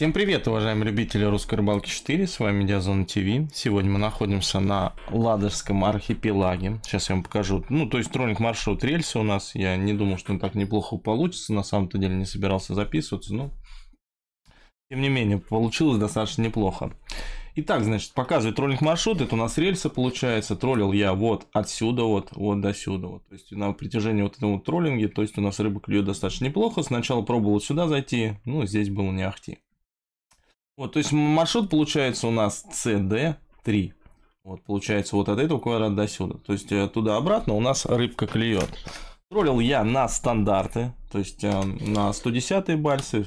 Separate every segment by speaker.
Speaker 1: Всем привет, уважаемые любители русской рыбалки 4, с вами Диазон ТВ. Сегодня мы находимся на Ладожском архипелаге. Сейчас я вам покажу. Ну, то есть троллинг маршрут рельсы у нас. Я не думал, что он так неплохо получится. На самом-то деле не собирался записываться, но... Тем не менее, получилось достаточно неплохо. Итак, значит, показывает троллинг маршрут. Это у нас рельса получается. Троллил я вот отсюда, вот, вот до сюда. Вот. То есть на протяжении вот этого троллинга, то есть у нас рыба клюет достаточно неплохо. Сначала пробовал сюда зайти, ну, здесь было не ахти. Вот, то есть маршрут получается у нас CD3. Вот, получается, вот от этого квадрата до сюда. То есть э, туда-обратно у нас рыбка клюет. Троллил я на стандарты, то есть э, на 110 бальсы,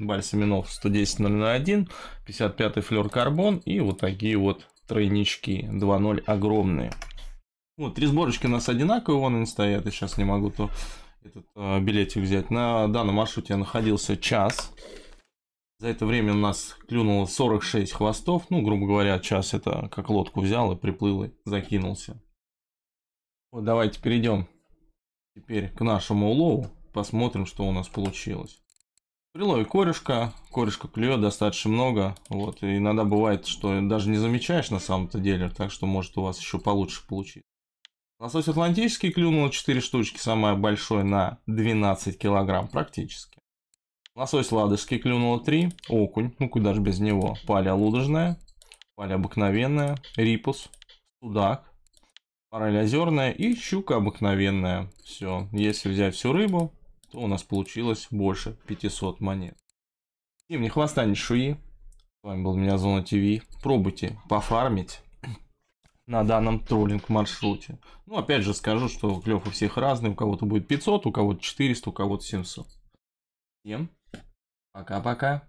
Speaker 1: бальсы минов 110.001, 55 флер карбон и вот такие вот тройнички 2.0 огромные. Вот, три сборочки у нас одинаковые, вон они стоят, я сейчас не могу то этот э, билетик взять. На данном маршруте я находился час. За это время у нас клюнуло 46 хвостов. Ну, грубо говоря, час это как лодку взял и приплыл и закинулся. Вот давайте перейдем теперь к нашему улову. Посмотрим, что у нас получилось. Прилой корешка. Корешка клюет достаточно много. Вот, и иногда бывает, что даже не замечаешь на самом-то деле. Так что может у вас еще получше получить. Лосось атлантический клюнул 4 штучки, самое большое на 12 килограмм практически. Лосось ладожский клюнуло 3. Окунь, ну куда же без него. Паля лудожная. Паля обыкновенная. Рипус. Судак. Параль озерная и щука обыкновенная. Все, если взять всю рыбу, то у нас получилось больше 500 монет. Всем не хвоста, не шуи. С вами был меня Зона ТВ. Пробуйте пофармить на данном троллинг-маршруте. Ну, опять же скажу, что клев у всех разный. У кого-то будет 500, у кого-то 400, у кого-то 700. Всем пока-пока.